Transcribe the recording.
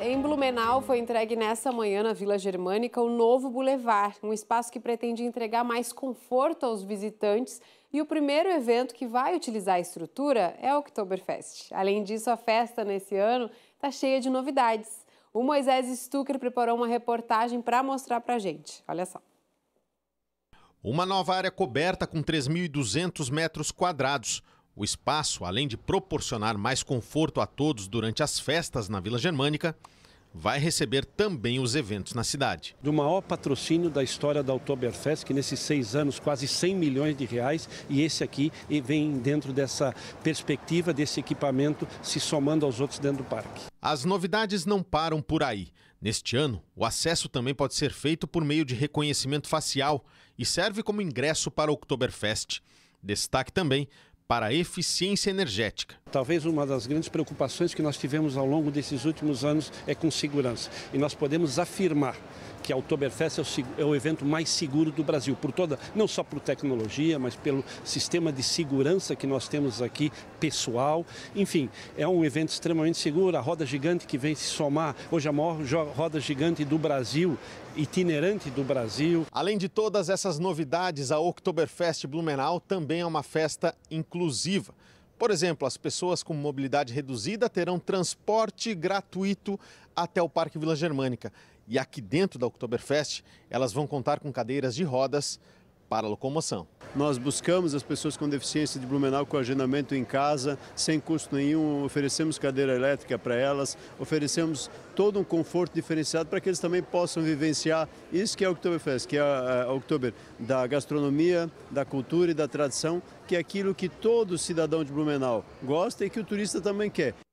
Em Blumenau foi entregue nessa manhã na Vila Germânica o novo Boulevard, um espaço que pretende entregar mais conforto aos visitantes. E o primeiro evento que vai utilizar a estrutura é o Oktoberfest. Além disso, a festa nesse ano está cheia de novidades. O Moisés Stucker preparou uma reportagem para mostrar para gente. Olha só. Uma nova área coberta com 3.200 metros quadrados o espaço, além de proporcionar mais conforto a todos durante as festas na Vila Germânica, vai receber também os eventos na cidade. Do maior patrocínio da história da Oktoberfest, que nesses seis anos quase 100 milhões de reais, e esse aqui vem dentro dessa perspectiva desse equipamento se somando aos outros dentro do parque. As novidades não param por aí. Neste ano, o acesso também pode ser feito por meio de reconhecimento facial e serve como ingresso para o Oktoberfest. Destaque também para a eficiência energética. Talvez uma das grandes preocupações que nós tivemos ao longo desses últimos anos é com segurança. E nós podemos afirmar que a Oktoberfest é, é o, evento mais seguro do Brasil, por toda, não só por tecnologia, mas pelo sistema de segurança que nós temos aqui, pessoal. Enfim, é um evento extremamente seguro, a roda gigante que vem se somar, hoje a maior roda gigante do Brasil, itinerante do Brasil. Além de todas essas novidades, a Oktoberfest Blumenau também é uma festa inclusiva. Por exemplo, as pessoas com mobilidade reduzida terão transporte gratuito até o Parque Vila Germânica. E aqui dentro da Oktoberfest, elas vão contar com cadeiras de rodas para locomoção. Nós buscamos as pessoas com deficiência de Blumenau com agendamento em casa, sem custo nenhum, oferecemos cadeira elétrica para elas, oferecemos todo um conforto diferenciado para que eles também possam vivenciar isso que é o Oktoberfest, que é o é, Oktober da gastronomia, da cultura e da tradição, que é aquilo que todo cidadão de Blumenau gosta e que o turista também quer.